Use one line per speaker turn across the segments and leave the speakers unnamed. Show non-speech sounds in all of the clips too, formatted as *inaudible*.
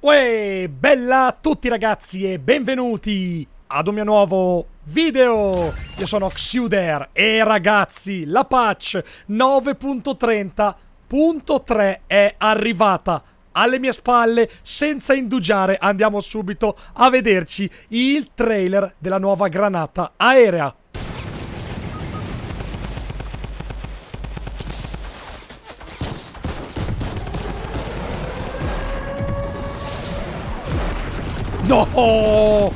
Uè, bella a tutti ragazzi e benvenuti ad un mio nuovo video! Io sono Xuder e ragazzi, la patch 9.30.3 è arrivata alle mie spalle senza indugiare andiamo subito a vederci il trailer della nuova granata aerea No!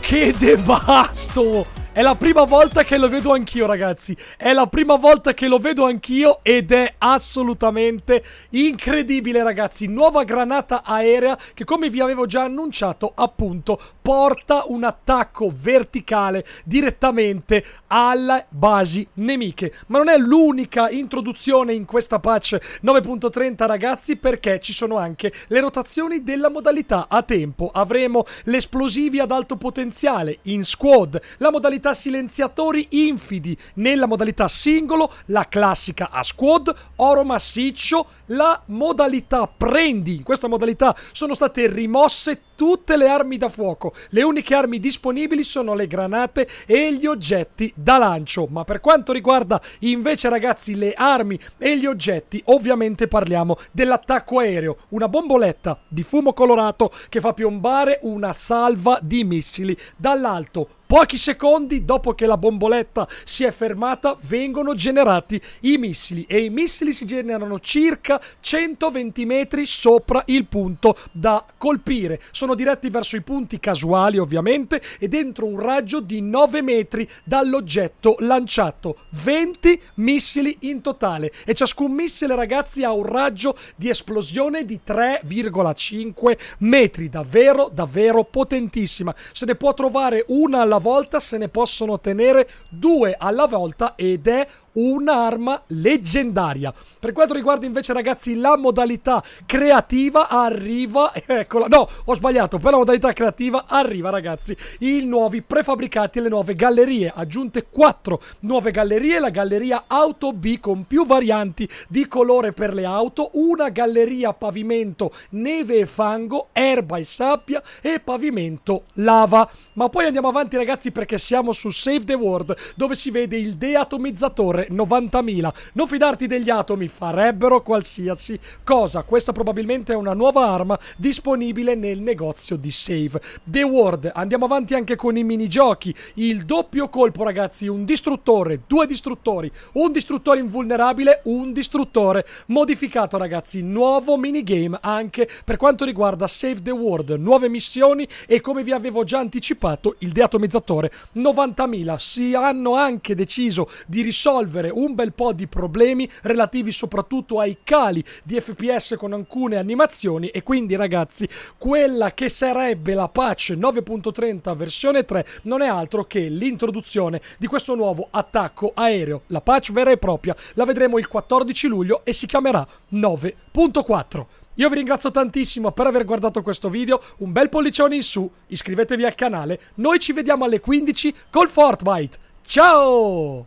Che devasto! È la prima volta che lo vedo anch'io ragazzi, è la prima volta che lo vedo anch'io ed è assolutamente incredibile ragazzi. Nuova granata aerea che come vi avevo già annunciato appunto porta un attacco verticale direttamente alle basi nemiche. Ma non è l'unica introduzione in questa patch 9.30 ragazzi perché ci sono anche le rotazioni della modalità a tempo. Avremo l'esplosivi ad alto potenziale in squad, la modalità modalità silenziatori infidi, nella modalità singolo, la classica a squad, oro massiccio, la modalità prendi. In questa modalità sono state rimosse tutte le armi da fuoco. Le uniche armi disponibili sono le granate e gli oggetti da lancio. Ma per quanto riguarda invece ragazzi le armi e gli oggetti, ovviamente parliamo dell'attacco aereo, una bomboletta di fumo colorato che fa piombare una salva di missili dall'alto Pochi secondi dopo che la bomboletta si è fermata vengono generati i missili e i missili si generano circa 120 metri sopra il punto da colpire. Sono diretti verso i punti casuali ovviamente e dentro un raggio di 9 metri dall'oggetto lanciato. 20 missili in totale e ciascun missile ragazzi ha un raggio di esplosione di 3,5 metri. Davvero davvero potentissima. Se ne può trovare una alla volta se ne possono tenere due alla volta ed è un'arma leggendaria. Per quanto riguarda invece ragazzi la modalità creativa arriva, *laughs* eccola, no ho sbagliato, per la modalità creativa arriva ragazzi i nuovi prefabbricati e le nuove gallerie, aggiunte quattro nuove gallerie, la galleria Auto B con più varianti di colore per le auto, una galleria pavimento neve e fango, erba e sabbia e pavimento lava. Ma poi andiamo avanti ragazzi perché siamo su Save the World dove si vede il deatomizzatore sempre 90.000. Non fidarti degli atomi, farebbero qualsiasi cosa. Questa probabilmente è una nuova arma disponibile nel negozio di Save. The World, andiamo avanti anche con i minigiochi. Il doppio colpo, ragazzi, un distruttore, due distruttori, un distruttore invulnerabile, un distruttore modificato, ragazzi. Nuovo minigame anche per quanto riguarda Save the World, nuove missioni e come vi avevo già anticipato il deatomizzatore 90.000. Si hanno anche deciso di risolvere risolvere un bel po' di problemi relativi soprattutto ai cali di FPS con alcune animazioni e quindi ragazzi quella che sarebbe la patch 9.30 versione 3 non è altro che l'introduzione di questo nuovo attacco aereo. La patch vera e propria la vedremo il 14 luglio e si chiamerà 9.4. Io vi ringrazio tantissimo per aver guardato questo video, un bel pollicione in su, iscrivetevi al canale, noi ci vediamo alle 15 col Fortnite. Ciao!